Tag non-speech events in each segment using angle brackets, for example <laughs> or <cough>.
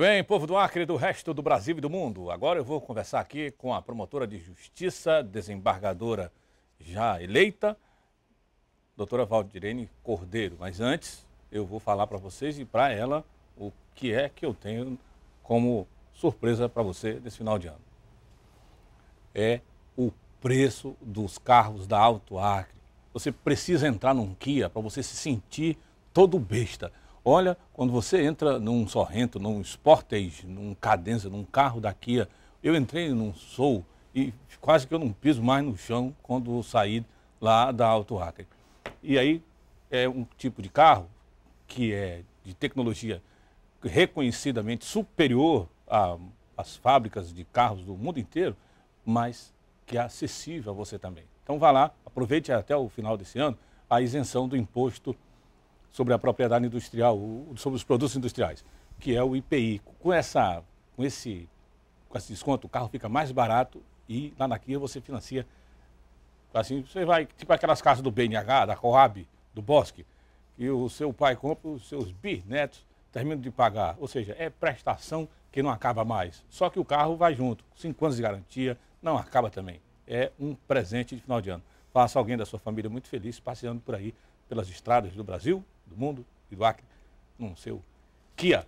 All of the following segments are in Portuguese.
Muito bem, povo do Acre, do resto do Brasil e do mundo. Agora eu vou conversar aqui com a promotora de justiça, desembargadora já eleita, doutora Valdirene Cordeiro. Mas antes, eu vou falar para vocês e para ela o que é que eu tenho como surpresa para você nesse final de ano. É o preço dos carros da Alto Acre. Você precisa entrar num Kia para você se sentir todo besta. Olha, quando você entra num Sorrento, num Sportage, num Cadenza, num carro da Kia, eu entrei num Soul e quase que eu não piso mais no chão quando saí lá da Auto Hacker. E aí é um tipo de carro que é de tecnologia reconhecidamente superior às fábricas de carros do mundo inteiro, mas que é acessível a você também. Então vá lá, aproveite até o final desse ano a isenção do imposto sobre a propriedade industrial, sobre os produtos industriais, que é o IPI. Com, essa, com, esse, com esse desconto, o carro fica mais barato e lá na Kia você financia. Assim, você vai, tipo aquelas casas do BNH, da Coab, do Bosque, que o seu pai compra, os seus bisnetos terminam de pagar. Ou seja, é prestação que não acaba mais. Só que o carro vai junto, cinco anos de garantia, não acaba também. É um presente de final de ano. Faça alguém da sua família muito feliz passeando por aí pelas estradas do Brasil do mundo e do Acre, no seu Kia.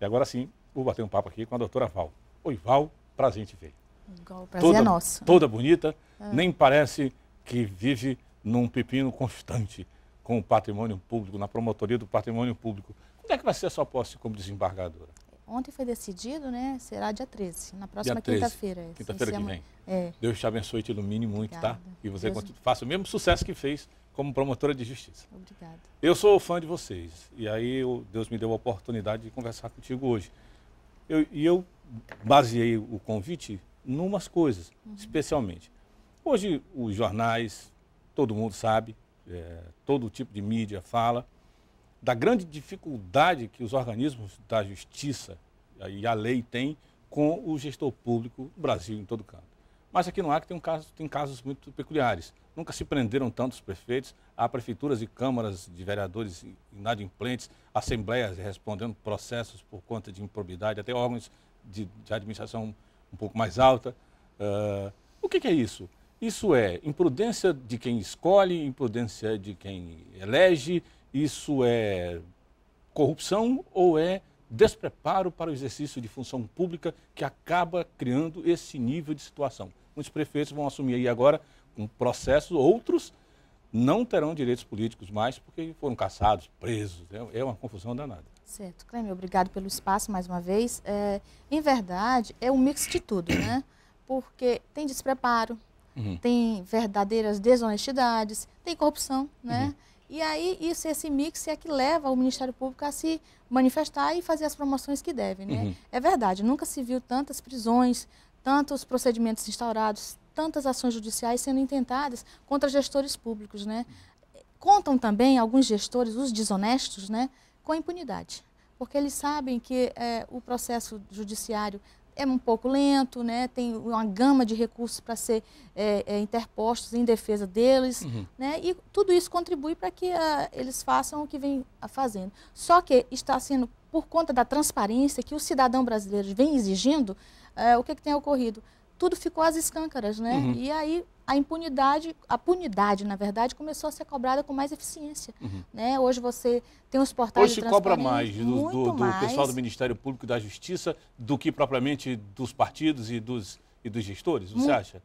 E agora sim, vou bater um papo aqui com a doutora Val. Oi, Val, prazer em te ver. Igual, prazer toda, é nosso. Toda bonita, é. nem parece que vive num pepino constante com o patrimônio público, na promotoria do patrimônio público. Como é que vai ser a sua posse como desembargadora? Ontem foi decidido, né? Será dia 13, na próxima quinta-feira. Quinta-feira que vem. É. Deus te abençoe, te ilumine muito, tá? Obrigada. tá? E você Deus... faça o mesmo sucesso que fez como promotora de justiça. Obrigada. Eu sou fã de vocês. E aí Deus me deu a oportunidade de conversar contigo hoje. Eu, e eu baseei o convite numas coisas, uhum. especialmente. Hoje os jornais, todo mundo sabe, é, todo tipo de mídia fala da grande dificuldade que os organismos da justiça e a lei têm com o gestor público no Brasil em todo canto. Mas aqui no Acre tem, um caso, tem casos muito peculiares. Nunca se prenderam tantos prefeitos, há prefeituras e câmaras de vereadores inadimplentes, assembleias respondendo processos por conta de improbidade, até órgãos de, de administração um pouco mais alta. Uh, o que, que é isso? Isso é imprudência de quem escolhe, imprudência de quem elege, isso é corrupção ou é despreparo para o exercício de função pública que acaba criando esse nível de situação? Muitos prefeitos vão assumir aí agora um processo, outros não terão direitos políticos mais porque foram caçados, presos. Né? É uma confusão danada. Certo. Clêmio, obrigado pelo espaço mais uma vez. É, em verdade, é um mix de tudo, né? Porque tem despreparo, uhum. tem verdadeiras desonestidades, tem corrupção, né? Uhum. E aí isso, esse mix é que leva o Ministério Público a se manifestar e fazer as promoções que devem. Né? Uhum. É verdade, nunca se viu tantas prisões, tantos procedimentos instaurados, tantas ações judiciais sendo intentadas contra gestores públicos. Né? Contam também alguns gestores, os desonestos, né, com impunidade porque eles sabem que é, o processo judiciário é um pouco lento, né? tem uma gama de recursos para ser é, é, interpostos em defesa deles, uhum. né? e tudo isso contribui para que a, ah, eles façam o que vem ah, fazendo. Só que está sendo, por conta da transparência que o cidadão brasileiro vem exigindo, é, o que, que tem ocorrido? tudo ficou às escâncaras, né? Uhum. E aí a impunidade, a punidade, na verdade, começou a ser cobrada com mais eficiência. Uhum. Né? Hoje você tem os portais Hoje de se cobra mais do, do, do mais. pessoal do Ministério Público e da Justiça do que propriamente dos partidos e dos, e dos gestores, você muito, acha?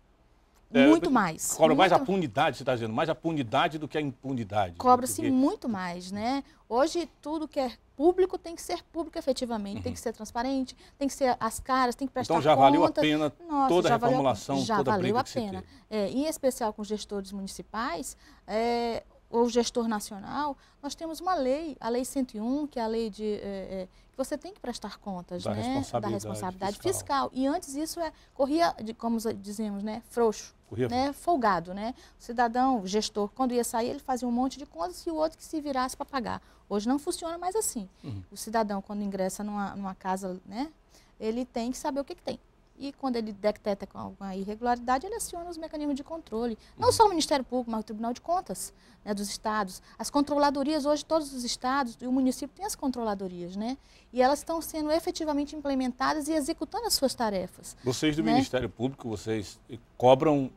É, muito mais. Cobra muito... mais a punidade, você está dizendo, mais a punidade do que a impunidade. Cobra-se porque... muito mais, né? Hoje tudo que é público tem que ser público efetivamente, uhum. tem que ser transparente, tem que ser as caras, tem que então, prestar Então já valeu conta. a pena Nossa, toda a reformulação, valeu, já toda a briga valeu a pena. É, em especial com gestores municipais, é, ou gestor nacional, nós temos uma lei, a Lei 101, que é a lei de. É, que você tem que prestar contas da, né? responsabilidade, da responsabilidade fiscal. fiscal. E antes isso é, corria, de, como dizemos, né? frouxo. Corria né? folgado, né? O cidadão, o gestor, quando ia sair, ele fazia um monte de contas e o outro que se virasse para pagar. Hoje não funciona mais assim. Uhum. O cidadão, quando ingressa numa, numa casa, né? ele tem que saber o que, que tem e quando ele detecta alguma irregularidade, ele aciona os mecanismos de controle. Não uhum. só o Ministério Público, mas o Tribunal de Contas né, dos Estados. As controladorias, hoje todos os estados e o município têm as controladorias, né? E elas estão sendo efetivamente implementadas e executando as suas tarefas. Vocês do né? Ministério Público, vocês cobram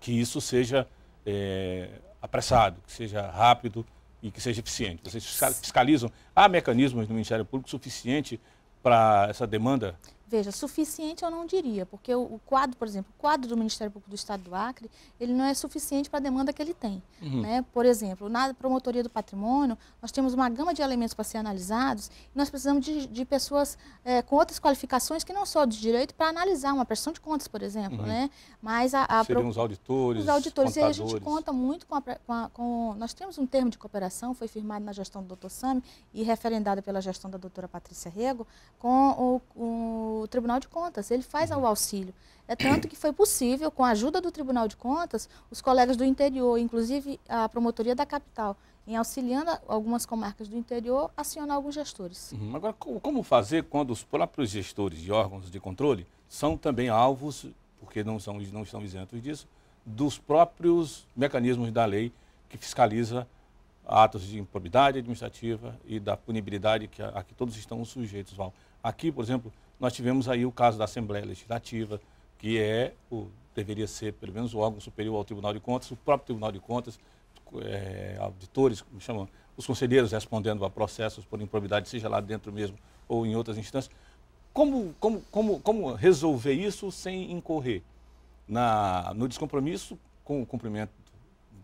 que isso seja é, apressado, que seja rápido e que seja eficiente. Vocês fiscalizam. Há mecanismos no Ministério Público suficiente para essa demanda Veja, suficiente eu não diria, porque o, quadro, por exemplo, o quadro do Ministério Público do Estado do Acre, ele não é suficiente para a demanda que ele tem. Uhum. Né? Por exemplo, na promotoria do patrimônio, nós temos uma gama de elementos para ser analisados e nós precisamos de, de pessoas é, com outras qualificações que não só de direito para analisar uma pressão de contas, por exemplo, uhum. né? Mas a, a Seriam os auditores, os auditores. Contadores. E a gente conta muito com a, com, a, com Nós temos um termo de cooperação, foi firmado na gestão do Dr. Sami e referendado pela gestão da doutora Patrícia Rego, com o, o o Tribunal de Contas, ele faz uhum. o auxílio. É tanto que foi possível, com a ajuda do Tribunal de Contas, os colegas do interior, inclusive a Promotoria da Capital, em auxiliando algumas comarcas do interior, acionar alguns gestores. Uhum. Agora, como fazer quando os próprios gestores de órgãos de controle são também alvos, porque não, são, não estão isentos disso, dos próprios mecanismos da lei que fiscaliza atos de improbidade administrativa e da punibilidade que a, a que todos estão sujeitos. Val. Aqui, por exemplo, nós tivemos aí o caso da Assembleia Legislativa, que é o deveria ser pelo menos o órgão superior ao Tribunal de Contas, o próprio Tribunal de Contas, é, auditores, como chamam, os conselheiros respondendo a processos por improbidade, seja lá dentro mesmo ou em outras instâncias. Como, como, como, como resolver isso sem incorrer na, no descompromisso com o cumprimento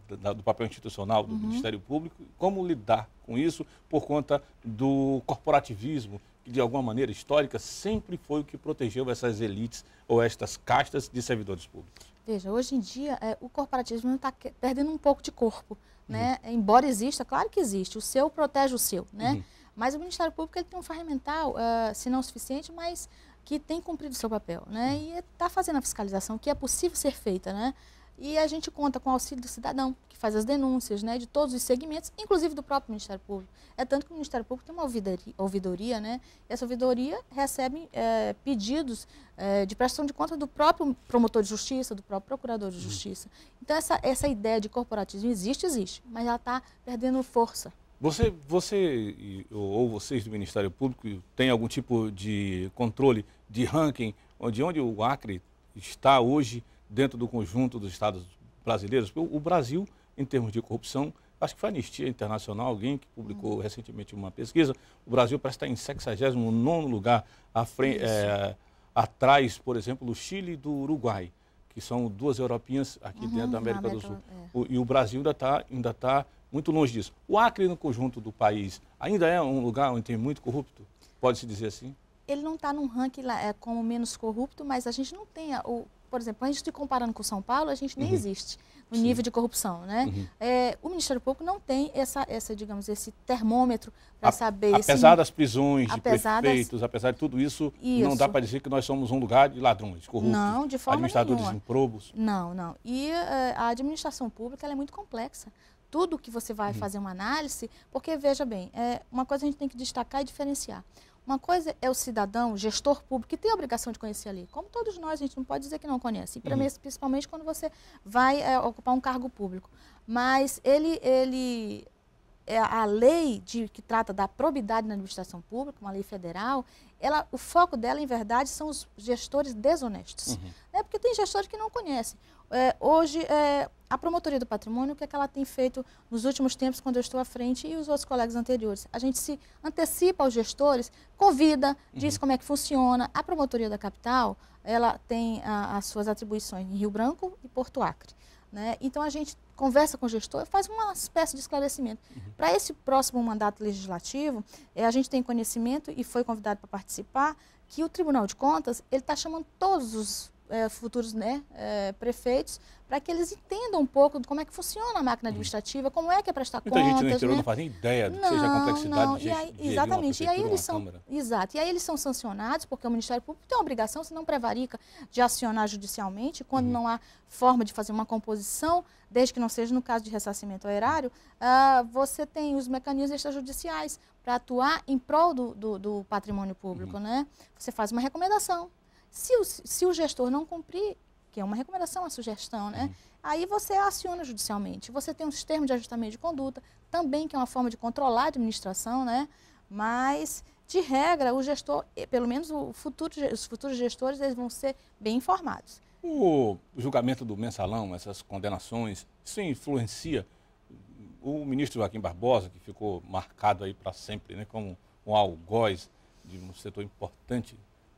do, do papel institucional do uhum. Ministério Público? Como lidar com isso por conta do corporativismo de alguma maneira histórica, sempre foi o que protegeu essas elites ou estas castas de servidores públicos? Veja, hoje em dia é, o corporatismo está perdendo um pouco de corpo, uhum. né? Uhum. Embora exista, claro que existe, o seu protege o seu, né? Uhum. Mas o Ministério Público ele tem um ferramental, uh, se não suficiente, mas que tem cumprido o seu papel, né? Uhum. E está fazendo a fiscalização, que é possível ser feita, né? E a gente conta com o auxílio do cidadão, que faz as denúncias né, de todos os segmentos, inclusive do próprio Ministério Público. É tanto que o Ministério Público tem uma ouvidoria, ouvidoria né? E essa ouvidoria recebe é, pedidos é, de prestação de conta do próprio promotor de justiça, do próprio procurador de hum. justiça. Então, essa, essa ideia de corporatismo existe, existe, mas ela está perdendo força. Você, você ou vocês do Ministério Público tem algum tipo de controle de ranking de onde o Acre está hoje dentro do conjunto dos Estados brasileiros? o Brasil, em termos de corrupção, acho que foi a Anistia Internacional, alguém que publicou uhum. recentemente uma pesquisa, o Brasil parece estar em 69 lugar frente, é, atrás, por exemplo, do Chile e do Uruguai, que são duas europinhas aqui uhum, dentro da América, América do Sul. É. O, e o Brasil ainda está ainda tá muito longe disso. O Acre, no conjunto do país, ainda é um lugar onde tem muito corrupto? Pode-se dizer assim? Ele não está num ranking é, como menos corrupto, mas a gente não tem o por exemplo, a gente se comparando com São Paulo, a gente nem uhum. existe no Sim. nível de corrupção, né? Uhum. É, o Ministério Público não tem essa, essa digamos, esse termômetro para saber. Apesar das prisões apesar de prefeitos, das... apesar de tudo isso, isso. não dá para dizer que nós somos um lugar de ladrões, corruptos, não, de forma administradores nenhuma. improbos. Não, não. E uh, a administração pública é muito complexa. Tudo que você vai uhum. fazer uma análise, porque veja bem, é, uma coisa a gente tem que destacar e diferenciar. Uma coisa é o cidadão, o gestor público, que tem a obrigação de conhecer ali, Como todos nós, a gente não pode dizer que não conhece. E para uhum. mim, principalmente quando você vai é, ocupar um cargo público. Mas ele, ele é, a lei de, que trata da probidade na administração pública, uma lei federal, ela, o foco dela, em verdade, são os gestores desonestos. Uhum. Né? Porque tem gestores que não conhecem. É, hoje, é, a promotoria do patrimônio, o que, é que ela tem feito nos últimos tempos, quando eu estou à frente e os outros colegas anteriores? A gente se antecipa aos gestores, convida, uhum. diz como é que funciona. A promotoria da capital, ela tem a, as suas atribuições em Rio Branco e Porto Acre. Né? Então, a gente conversa com o gestor, faz uma espécie de esclarecimento. Uhum. Para esse próximo mandato legislativo, é, a gente tem conhecimento e foi convidado para participar que o Tribunal de Contas ele está chamando todos os é, futuros né, é, prefeitos, para que eles entendam um pouco de como é que funciona a máquina hum. administrativa, como é que é prestar Muita contas. Muita gente no né? não faz nem ideia do que seja a complexidade não. E Exatamente. E aí eles são, exato. E aí eles são sancionados, porque o Ministério Público tem a obrigação, se não prevarica, de acionar judicialmente, quando uhum. não há forma de fazer uma composição, desde que não seja no caso de ressarcimento ao erário, uh, você tem os mecanismos extrajudiciais para atuar em prol do, do, do patrimônio público. Uhum. Né? Você faz uma recomendação, se o, se o gestor não cumprir, que é uma recomendação, uma sugestão, né? Uhum. Aí você aciona judicialmente. Você tem um sistema de ajustamento de conduta, também que é uma forma de controlar a administração, né? Mas, de regra, o gestor, eh, pelo menos futuro, os futuros gestores, eles vão ser bem informados. O julgamento do mensalão, essas condenações, isso influencia o ministro Joaquim Barbosa, que ficou marcado aí para sempre né, como um algoz de um setor importante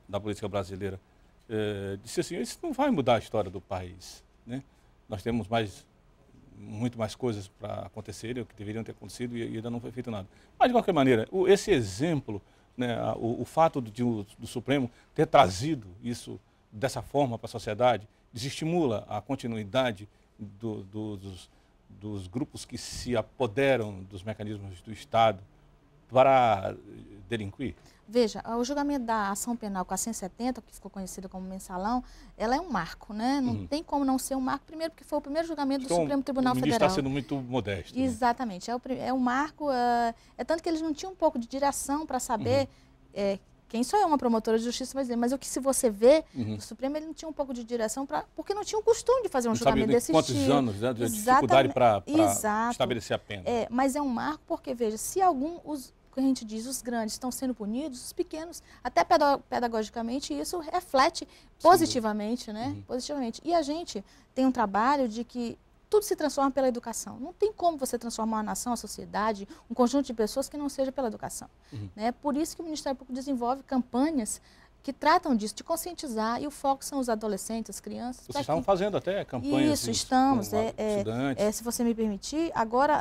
da política brasileira, eh, disse assim, isso não vai mudar a história do país. Né? Nós temos mais, muito mais coisas para acontecerem, que deveriam ter acontecido e, ainda não foi feito nada. Mas, de qualquer maneira, o, esse exemplo, né, o, o, fato de, do, do Supremo ter trazido isso dessa forma para a sociedade, desestimula a continuidade do, do, dos, dos grupos que se apoderam dos mecanismos do Estado para delinquir? Veja, o julgamento da ação penal com a 170, que ficou conhecida como mensalão, ela é um marco, né? Não uhum. tem como não ser um marco, primeiro porque foi o primeiro julgamento então, do Supremo Tribunal o Federal. está sendo muito modesto. Né? Exatamente, né? é, o, é um marco, é, é, tanto que eles não tinham um pouco de direção para saber uhum. é, quem só é uma promotora de justiça vai dizer, mas o que se você vê, uhum. o Supremo ele não tinha um pouco de direção, pra, porque não tinha o costume de fazer um não julgamento desse quantos quantos anos né, de Exatamente. dificuldade para estabelecer a pena. É, mas é um marco porque, veja, se algum... Os, que a gente diz os grandes estão sendo punidos, os pequenos, até pedagogicamente, isso reflete positivamente, Sim. né? Uhum. Positivamente. E a gente tem um trabalho de que tudo se transforma pela educação. Não tem como você transformar uma nação, a sociedade, um conjunto de pessoas que não seja pela educação. Uhum. Né? Por isso que o Ministério Público desenvolve campanhas que tratam disso, de conscientizar, e o foco são os adolescentes, as crianças. Vocês estão que... fazendo até campanhas. Isso, estamos. É, é, é, se você me permitir, agora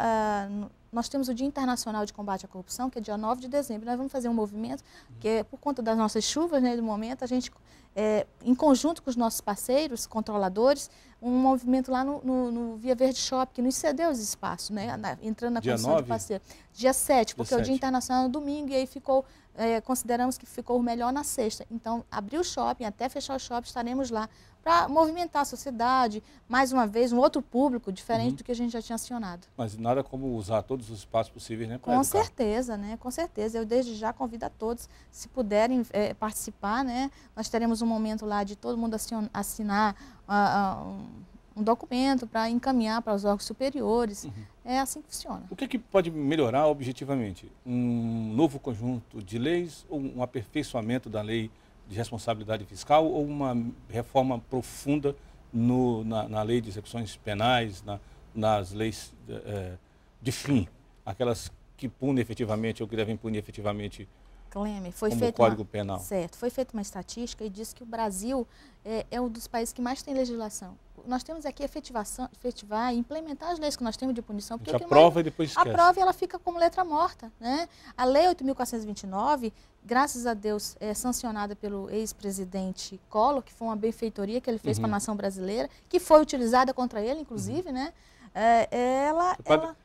uh, nós temos o Dia Internacional de Combate à Corrupção, que é dia 9 de dezembro. Nós vamos fazer um movimento, que é, por conta das nossas chuvas, né, do momento, a gente, é, em conjunto com os nossos parceiros, controladores, um movimento lá no, no, no Via Verde Shop, que nos cedeu os espaços, né, na, entrando na dia condição 9? de parceiro. Dia 7, porque dia é o Dia Internacional no é domingo, e aí ficou é, consideramos que ficou melhor na sexta. Então, abrir o shopping, até fechar o shopping, estaremos lá para movimentar a sociedade, mais uma vez, um outro público diferente uhum. do que a gente já tinha acionado. Mas nada como usar todos os espaços possíveis, né? Com educar. certeza, né? Com certeza. Eu desde já convido a todos, se puderem é, participar, né? Nós teremos um momento lá de todo mundo assinar, uh, uh, um documento para encaminhar para os órgãos superiores. Uhum. É assim que funciona. O que, é que pode melhorar objetivamente? Um novo conjunto de leis ou um aperfeiçoamento da lei de responsabilidade fiscal ou uma reforma profunda no, na, na, lei de execuções penais, na, nas leis de, eh, é, eh, de fim, aquelas que punem efetivamente ou que devem punir efetivamente Clemer, foi como feito Código uma, Penal? Certo, foi feita uma estatística e diz que o Brasil é, é um dos países que mais tem legislação nós temos aqui efetivação, efetivar e implementar as leis que nós temos de punição. Porque a aprova e depois esquece. Aprova e ela fica como letra morta. Né? A Lei 8.429, graças a Deus, é sancionada pelo ex-presidente Collor, que foi uma benfeitoria que ele fez uhum. para a nação brasileira, que foi utilizada contra ele, inclusive, uhum. né? É, ela,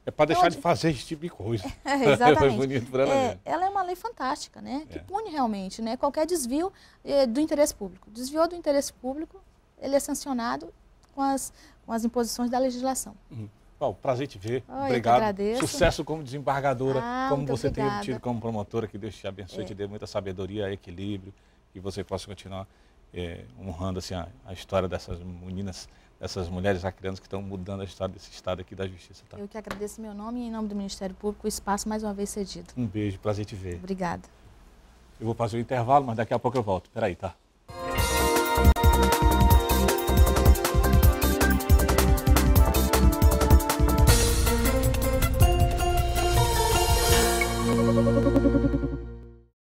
é para é deixar onde... de fazer esse tipo de coisa. <laughs> É, exatamente. <laughs> É ela, é, ela é uma lei fantástica, né? Que é. pune realmente né? qualquer desvio eh, do interesse público. Desviou do interesse público, ele é sancionado com as, com as imposições da legislação. Uhum. Bom, prazer te ver. Oi, obrigado. Sucesso como desembargadora, ah, como você obrigada. tem obtido como promotora, que Deus te abençoe, é. te dê muita sabedoria, equilíbrio, e você possa continuar é, honrando assim, a, a história dessas meninas dessas mulheres acreanas que estão mudando a história desse estado aqui da justiça. Tá? Eu que agradeço meu nome e em nome do Ministério Público o espaço mais uma vez cedido. Um beijo, prazer te ver. Obrigada. Eu vou fazer o intervalo, mas daqui a pouco eu volto. Peraí, tá?